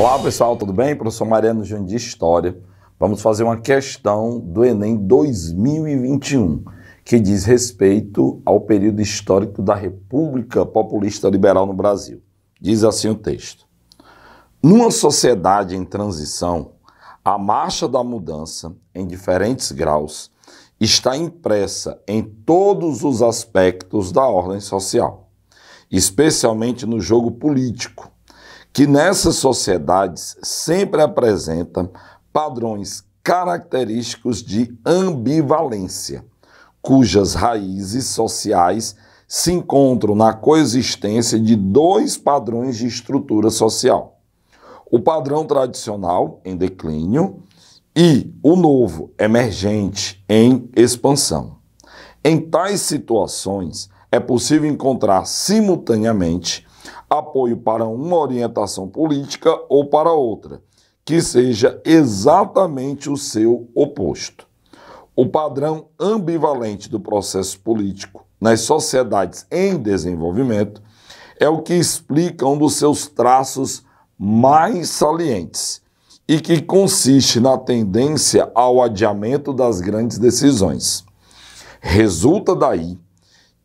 Olá pessoal, tudo bem? Professor Mariano Júnior de História. Vamos fazer uma questão do Enem 2021, que diz respeito ao período histórico da República Populista Liberal no Brasil. Diz assim o texto: Numa sociedade em transição, a marcha da mudança, em diferentes graus, está impressa em todos os aspectos da ordem social, especialmente no jogo político que nessas sociedades sempre apresenta padrões característicos de ambivalência, cujas raízes sociais se encontram na coexistência de dois padrões de estrutura social: o padrão tradicional em declínio e o novo emergente em expansão. Em tais situações, é possível encontrar simultaneamente apoio para uma orientação política ou para outra, que seja exatamente o seu oposto. O padrão ambivalente do processo político nas sociedades em desenvolvimento é o que explica um dos seus traços mais salientes e que consiste na tendência ao adiamento das grandes decisões. Resulta daí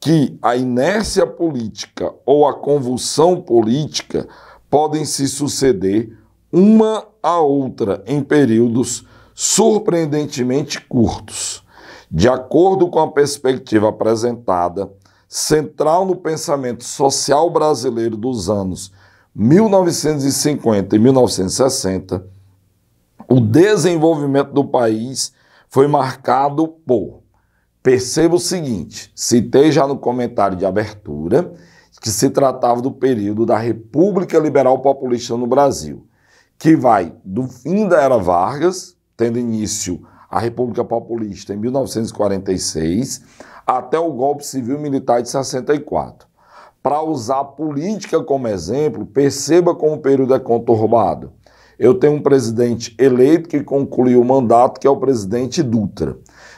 que a inércia política ou a convulsão política podem se suceder uma a outra em períodos surpreendentemente curtos. De acordo com a perspectiva apresentada, central no pensamento social brasileiro dos anos 1950 e 1960, o desenvolvimento do país foi marcado por Perceba o seguinte: citei já no comentário de abertura que se tratava do período da República Liberal Populista no Brasil, que vai do fim da Era Vargas, tendo início a República Populista em 1946, até o golpe civil militar de 64. Para usar a política como exemplo, perceba como o período é conturbado. Eu tenho um presidente eleito que concluiu o mandato, que é o presidente Dutra.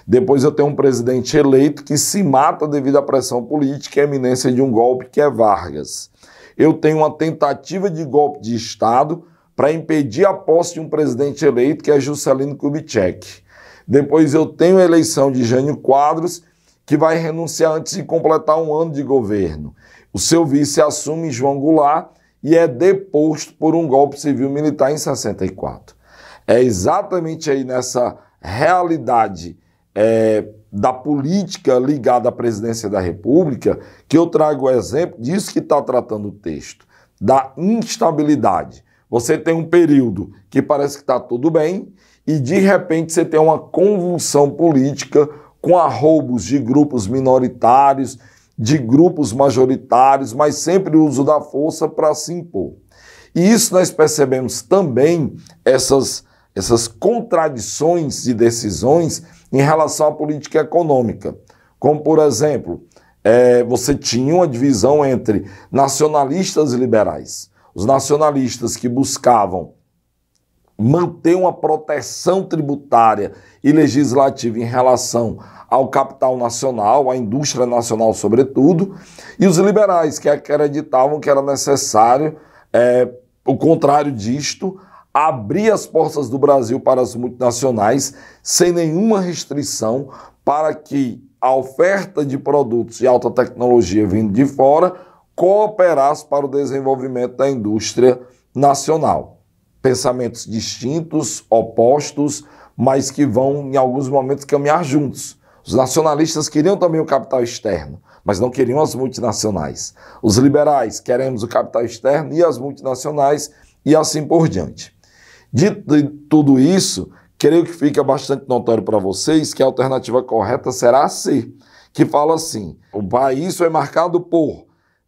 Depois eu tenho um presidente eleito que se mata devido à pressão política e à eminência de um golpe que é Vargas. Eu tenho uma tentativa de golpe de Estado para impedir a posse de um presidente eleito que é Juscelino Kubitschek. Depois eu tenho a eleição de Jânio Quadros, que vai renunciar antes de completar um ano de governo. O seu vice assume João Goulart e é deposto por um golpe civil militar em 64. É exatamente aí nessa realidade é, da política ligada à presidência da República, que eu trago o exemplo disso que está tratando o texto, da instabilidade. Você tem um período que parece que está tudo bem e de repente você tem uma convulsão política com arroubos de grupos minoritários, de grupos majoritários, mas sempre o uso da força para se impor. E isso nós percebemos também essas essas contradições de decisões em relação à política econômica. Como, por exemplo, é, você tinha uma divisão entre nacionalistas e liberais. Os nacionalistas que buscavam manter uma proteção tributária e legislativa em relação ao capital nacional, à indústria nacional, sobretudo, e os liberais que acreditavam que era necessário, é, o contrário disto, abrir as portas do Brasil para as multinacionais sem nenhuma restrição para que a oferta de produtos de alta tecnologia vindo de fora cooperasse para o desenvolvimento da indústria nacional. Pensamentos distintos, opostos, mas que vão, em alguns momentos, caminhar juntos. Os nacionalistas queriam também o capital externo, mas não queriam as multinacionais. Os liberais queremos o capital externo e as multinacionais, e assim por diante. Dito tudo isso, creio que fica bastante notório para vocês que a alternativa correta será a C, que fala assim: o país é marcado por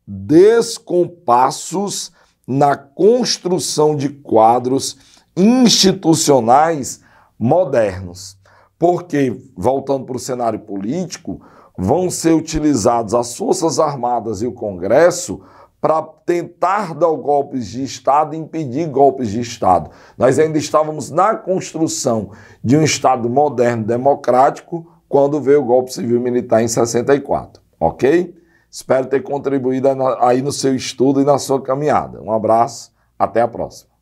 descompassos na construção de quadros institucionais modernos. Porque, voltando para o cenário político, vão ser utilizados as Forças Armadas e o Congresso para tentar dar golpes de Estado e impedir golpes de Estado. Nós ainda estávamos na construção de um Estado moderno, democrático, quando veio o golpe civil militar em 64, ok? Espero ter contribuído aí no seu estudo e na sua caminhada. Um abraço, até a próxima.